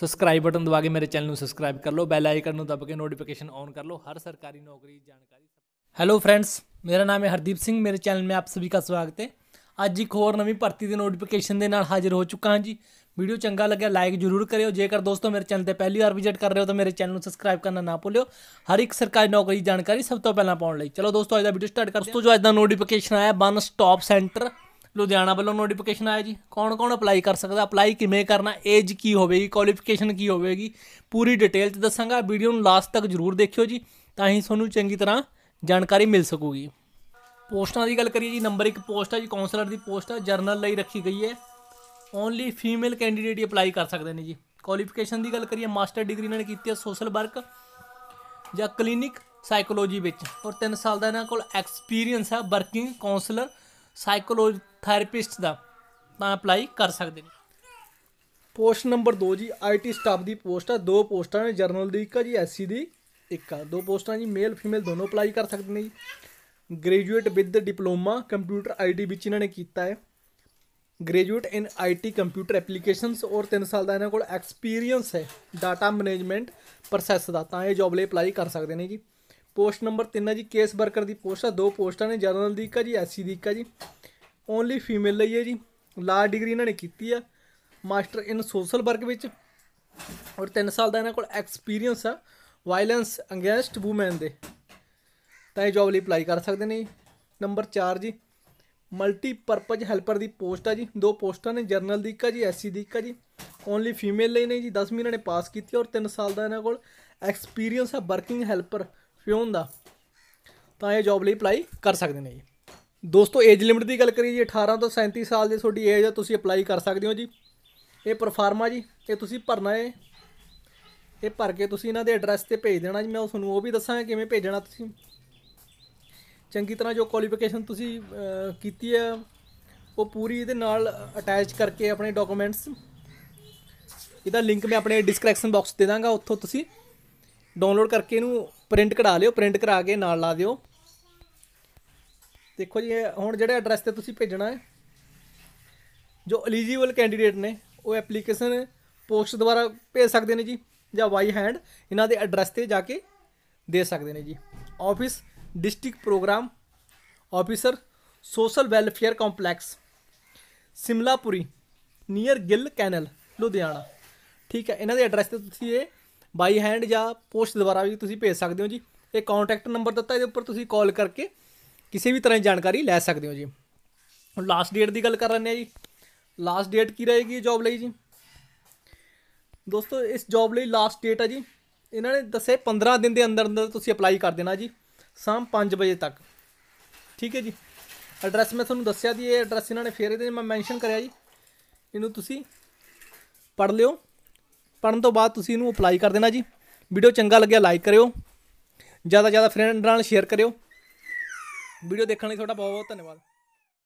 subscribe button ਦਬਾ ਕੇ ਮੇਰੇ channel ਨੂੰ ਸਬਸਕ੍ਰਾਈਬ ਕਰ ਲਓ ਬੈਲ ਆਈਕਨ ਨੂੰ ਦਬਾ ਕੇ ਨੋਟੀਫਿਕੇਸ਼ਨ ਔਨ ਕਰ ਲਓ ਹਰ ਸਰਕਾਰੀ ਨੌਕਰੀ ਜਾਣਕਾਰੀ ਹੈਲੋ ਫਰੈਂਡਸ ਮੇਰਾ ਨਾਮ ਹੈ ਹਰਦੀਪ ਸਿੰਘ ਮੇਰੇ ਚੈਨਲ ਮੇ ਆਪ ਸਭੀ ਦਾ ਸਵਾਗਤ ਹੈ ਅੱਜ ਇੱਕ ਹੋਰ ਨਵੀਂ ਭਰਤੀ ਦੀ ਨੋਟੀਫਿਕੇਸ਼ਨ ਦੇ ਨਾਲ ਹਾਜ਼ਰ ਹੋ ਚੁੱਕਾ ਹਾਂ ਜੀ ਵੀਡੀਓ ਚੰਗਾ ਲੱਗਿਆ ਲਾਈਕ ਜਰੂਰ ਕਰਿਓ ਜੇਕਰ ਦੋਸਤੋ ਮੇਰੇ ਚੈਨਲ ਤੇ ਪਹਿਲੀ ਵਾਰ ਵਿਜ਼ਿਟ ਕਰ ਰਹੇ ਹੋ ਤਾਂ ਮੇਰੇ ਚੈਨਲ ਨੂੰ ਸਬਸਕ੍ਰਾਈਬ ਕਰਨਾ ਨਾ ਭੁੱਲਿਓ ਹਰ ਇੱਕ ਸਰਕਾਰੀ ਨੌਕਰੀ ਦੀ ਜਾਣਕਾਰੀ ਸਭ ਤੋਂ ਪਹਿਲਾਂ ਪਾਉਣ ਲਈ ਚਲੋ ਦੋਸਤੋ ਅੱਜ ਦਾ ਵੀਡੀਓ ਸਟਾਰਟ ਕਰਦੇ ਹਾਂ ਦੋਸਤੋ ਜੋ ਅੱਜ ਦਾ ਨੋਟੀਫਿਕੇਸ਼ਨ ਆਇਆ ਬਨ ਸਟਾਪ ਸੈਂਟਰ ਲੁਧਿਆਣਾ ਵੱਲੋਂ ਨੋਟੀਫਿਕੇਸ਼ਨ ਆਇਆ ਜੀ ਕੌਣ ਕੌਣ ਅਪਲਾਈ ਕਰ ਸਕਦਾ ਅਪਲਾਈ ਕਿਵੇਂ ਕਰਨਾ ਏਜ ਕੀ ਹੋਵੇਗੀ ਕੁਆਲੀਫਿਕੇਸ਼ਨ ਕੀ ਹੋਵੇਗੀ ਪੂਰੀ ਡਿਟੇਲ ਚ ਦੱਸਾਂਗਾ ਵੀਡੀਓ ਨੂੰ ਲਾਸਟ ਤੱਕ ਜਰੂਰ ਦੇਖਿਓ ਜੀ ਤਾਂ ਹੀ ਤੁਹਾਨੂੰ ਚੰਗੀ ਤਰ੍ਹਾਂ ਜਾਣਕਾਰੀ ਮਿਲ ਸਕੂਗੀ ਪੋਸਟਾਂ ਦੀ ਗੱਲ ਕਰੀਏ ਜੀ ਨੰਬਰ 1 ਪੋਸਟ ਹੈ ਜੀ ਕਾਉਂਸਲਰ ਦੀ ਪੋਸਟ ਹੈ ਜਰਨਲ ਲਈ ਰੱਖੀ ਗਈ ਹੈ ਓਨਲੀ ਫੀਮੇਲ ਕੈਂਡੀਡੇਟ ਹੀ ਅਪਲਾਈ ਕਰ ਸਕਦੇ ਨੇ ਜੀ ਕੁਆਲੀਫਿਕੇਸ਼ਨ ਦੀ ਗੱਲ ਕਰੀਏ ਮਾਸਟਰ ਡਿਗਰੀ ਇਹਨਾਂ ਨੇ ਕੀਤੀ ਹੈ ਸੋਸ਼ਲ ਵਰਕ ਜਾਂ ਕਲੀਨਿਕ ਸਾਈਕੋਲੋਜੀ ਵਿੱਚ ਔਰ 3 ਸਾਲ ਦਾ ਇਹਨਾਂ ਕੋਲ ਐਕਸਪੀਰੀਅੰਸ ਹੈ ਵਰਕਿੰਗ ਕਾਉਂਸਲਰ ਸਾਈਕੋਲੋਜੀ ਥੈਰੇਪਿਸਟ ਦਾ ਤਾਂ ਅਪਲਾਈ ਕਰ ਸਕਦੇ ਨੇ ਪੋਸਟ ਨੰਬਰ 2 ਜੀ ਆਈਟੀ ਸਟਾਫ ਦੀ ਪੋਸਟ ਆ ਦੋ ਪੋਸਟਾਂ ਨੇ ਜਰਨਲ ਦੀ ਇੱਕ ਆ ਜੀ ਐਸਸੀ ਦੀ ਇੱਕ ਆ ਦੋ ਪੋਸਟਾਂ ਜੀ ਮੇਲ ਫੀਮੇਲ ਦੋਨੋਂ ਅਪਲਾਈ ਕਰ ਸਕਦੇ ਨੇ ਜੀ graduate with diploma computer IT ਵਿੱਚ ਇਹਨਾਂ ਨੇ ਕੀਤਾ ਹੈ graduate in IT computer applications ਔਰ 3 ਸਾਲ ਦਾ ਇਹਨਾਂ ਕੋਲ ਐਕਸਪੀਰੀਅੰਸ ਹੈ ਡਾਟਾ ਮੈਨੇਜਮੈਂਟ ਪ੍ਰੋਸੈਸ ਦਾ ਤਾਂ ਇਹ ਜੌਬ ਲਈ ਅਪਲਾਈ ਕਰ ਸਕਦੇ ਨੇ ਜੀ ਪੋਸਟ ਨੰਬਰ 3 ਹੈ ਜੀ ਕੇਸ ਵਰਕਰ ਦੀ ਪੋਸਟ ਆ ਦੋ ਪੋਸਟਾਂ ਨੇ ਜਨਰਲ ਦੀ ਇੱਕ ਆ ਜੀ ਐਸਸੀ ਦੀ ਇੱਕ ਆ ਜੀ ਓਨਲੀ ਫੀਮੇਲ ਲਈ ਹੈ ਜੀ ਲਾਰ ਡਿਗਰੀ ਇਹਨਾਂ ਨੇ ਕੀਤੀ ਆ ਮਾਸਟਰ ਇਨ ਸੋਸ਼ਲ ਵਰਕ ਵਿੱਚ ਔਰ 3 ਸਾਲ ਦਾ ਇਹਨਾਂ ਕੋਲ ਐਕਸਪੀਰੀਅੰਸ ਆ ਵਾਇਲੈਂਸ ਅਗੇਂਸਟ ਔਮਨ ਦੇ ਤਾਂ ਇਹ ਜੌਬ ਲਈ ਅਪਲਾਈ ਕਰ ਸਕਦੇ ਨੇ ਨੰਬਰ 4 ਜੀ ਮਲਟੀ ਪਰਪਸ ਹੈਲਪਰ ਦੀ ਪੋਸਟ ਆ ਜੀ ਦੋ ਪੋਸਟਾਂ ਨੇ ਜਰਨਲ ਦੀ ਇੱਕ ਆ ਜੀ ਐਸਸੀ ਦੀ ਇੱਕ ਆ ਜੀ ਓਨਲੀ ਫੀਮੇਲ ਲਈ ਨੇ ਜੀ 10ਵੀਂ ਇਹਨਾਂ ਨੇ ਪਾਸ ਕੀਤੀ ਔਰ 3 ਸਾਲ ਦਾ ਇਹਨਾਂ ਕੋਲ ਐਕਸਪੀਰੀਅੰਸ ਆ ਵਰਕਿੰਗ ਹੈਲਪਰ ਪਿਓਨ ਦਾ ਤਾਂ ਇਹ ਜੌਬ ਲਈ ਅਪਲਾਈ ਕਰ ਸਕਦੇ ਨੇ ਜੀ ਦੋਸਤੋ ਏਜ ਲਿਮਿਟ ਦੀ ਗੱਲ ਕਰੀ ਜੀ 18 ਤੋਂ 37 ਸਾਲ ਦੇ ਤੁਹਾਡੀ ਏਜ ਹੈ ਤੁਸੀਂ ਅਪਲਾਈ ਕਰ ਸਕਦੇ ਹੋ ਜੀ ਇਹ ਪਰਫਾਰਮਾ ਜੀ ਇਹ ਤੁਸੀਂ ਭਰਨਾ ਹੈ ਇਹ ਭਰ ਕੇ ਤੁਸੀਂ ਇਹਨਾਂ ਦੇ ਐਡਰੈਸ ਤੇ ਭੇਜ ਦੇਣਾ ਜੀ ਮੈਂ ਤੁਹਾਨੂੰ ਉਹ ਵੀ ਦੱਸਾਂਗਾ ਕਿਵੇਂ ਭੇਜਣਾ ਤੁਸੀਂ ਚੰਗੀ ਤਰ੍ਹਾਂ ਜੋ ਕੁਆਲੀਫਿਕੇਸ਼ਨ ਤੁਸੀਂ ਕੀਤੀ ਹੈ ਉਹ ਪੂਰੀ ਇਹਦੇ ਨਾਲ ਅਟੈਚ ਕਰਕੇ ਆਪਣੇ ਡਾਕੂਮੈਂਟਸ ਇਹਦਾ ਲਿੰਕ ਮੈਂ ਆਪਣੇ ਡਿਸਕ੍ਰਿਪਸ਼ਨ ਬਾਕਸ ਦੇ ਦਾਂਗਾ ਉੱਥੋਂ ਤੁਸੀਂ ਡਾਊਨਲੋਡ ਕਰਕੇ ਇਹਨੂੰ ਪ੍ਰਿੰਟ ਕਢਾ ਲਿਓ ਪ੍ਰਿੰਟ ਕਰਾ ਕੇ ਨਾਲ ਲਾ ਦਿਓ ਦੇਖੋ ਜੀ ਹੁਣ ਜਿਹੜੇ ਐਡਰੈਸ ਤੇ ਤੁਸੀਂ ਭੇਜਣਾ ਹੈ ਜੋ ਐਲੀਜੀਬਲ ਕੈਂਡੀਡੇਟ ਨੇ ਉਹ ਐਪਲੀਕੇਸ਼ਨ ਪੋਸਟ ਦੁਆਰਾ ਭੇਜ ਸਕਦੇ ਨੇ ਜੀ ਜਾਂ ਵਾਈ ਹੈਂਡ ਇਹਨਾਂ ਦੇ ਐਡਰੈਸ ਤੇ ਜਾ ਕੇ ਦੇ ਸਕਦੇ ਨੇ ਜੀ office district programme officer social welfare complex Simlapuri near Gill canal Ludhiana ਠੀਕ ਹੈ ਇਹਨਾਂ ਦੇ ਐਡਰੈਸ ਤੇ ਤੁਸੀਂ ਇਹ ਬਾਈ ਹੈਂਡ ਜਾਂ ਪੋਸਟ ਦੁਆਰਾ ਵੀ ਤੁਸੀਂ ਭੇਜ ਸਕਦੇ ਹੋ ਜੀ ਇਹ ਕੰਟੈਕਟ ਨੰਬਰ ਦਿੱਤਾ ਇਹਦੇ ਉੱਪਰ ਤੁਸੀਂ ਕਾਲ ਕਰਕੇ ਕਿਸੇ ਵੀ ਤਰ੍ਹਾਂ ਦੀ ਜਾਣਕਾਰੀ ਲੈ ਸਕਦੇ ਹੋ ਜੀ ਹੁਣ ਲਾਸਟ ਡੇਟ ਦੀ ਗੱਲ ਕਰ ਰਹੇ ਹਾਂ ਜੀ ਲਾਸਟ ਡੇਟ ਕੀ ਰਹੇਗੀ ਜੌਬ ਲਈ ਜੀ ਦੋਸਤੋ ਇਸ ਜੌਬ ਲਈ ਲਾਸਟ ਡੇਟ ਹੈ ਜੀ ਇਹਨਾਂ ਨੇ ਦੱਸੇ 15 ਦਿਨ ਦੇ ਅੰਦਰ ਅੰਦਰ ਤੁਸੀਂ ਅਪਲਾਈ ਕਰ ਦੇਣਾ ਜੀ ਸ਼ਾਮ 5 ਵਜੇ ਤੱਕ ਠੀਕ ਹੈ ਜੀ ਐਡਰੈਸ ਮੈਂ ਤੁਹਾਨੂੰ ਦੱਸਿਆ ਦੀ ਇਹ ਐਡਰੈਸ ਇਹਨਾਂ ਨੇ ਫੇਰ ਇਹਦੇ ਮੈਂ ਮੈਂਸ਼ਨ ਕਰਿਆ ਜੀ ਇਹਨੂੰ ਤੁਸੀਂ ਪੜ ਲਿਓ ਪੜਨ ਤੋਂ ਬਾਅਦ ਤੁਸੀਂ ਇਹਨੂੰ ਅਪਲਾਈ ਕਰ ਦੇਣਾ ਜੀ ਵੀਡੀਓ ਚੰਗਾ ਲੱਗਿਆ ਲਾਈਕ ਕਰਿਓ ਜਿਆਦਾ ਜਿਆਦਾ ਫਰੈਂਡ ਨਾਲ ਸ਼ੇਅਰ ਕਰਿਓ ਵੀਡੀਓ ਦੇਖਣ ਲਈ ਤੁਹਾਡਾ ਬਹੁਤ ਬਹੁਤ ਧੰਨਵਾਦ